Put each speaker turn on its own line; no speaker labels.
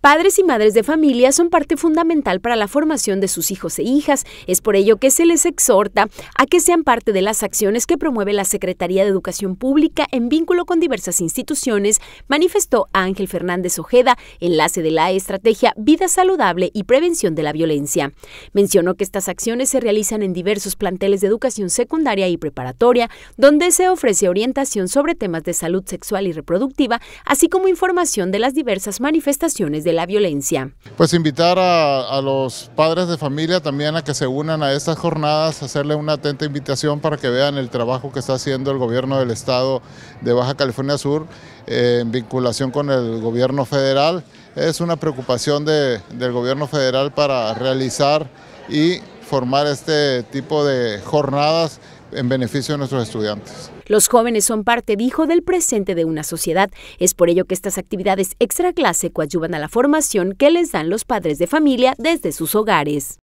Padres y madres de familia son parte fundamental para la formación de sus hijos e hijas. Es por ello que se les exhorta a que sean parte de las acciones que promueve la Secretaría de Educación Pública en vínculo con diversas instituciones, manifestó Ángel Fernández Ojeda, enlace de la estrategia Vida Saludable y Prevención de la Violencia. Mencionó que estas acciones se realizan en diversos planteles de educación secundaria y preparatoria, donde se ofrece orientación sobre temas de salud sexual y reproductiva, así como información de las diversas manifestaciones de la violencia.
Pues invitar a, los padres de familia también a que se unan a estas jornadas, hacerle una atenta invitación para que vean el trabajo que está haciendo el gobierno del estado de Baja California Sur eh, en vinculación con el gobierno federal. Es una preocupación de, del gobierno federal para realizar y formar este tipo de jornadas en beneficio de nuestros estudiantes.
Los jóvenes son parte, dijo, del presente de una sociedad. Es por ello que estas actividades extra clase a la
formación que les dan los padres de familia desde sus hogares.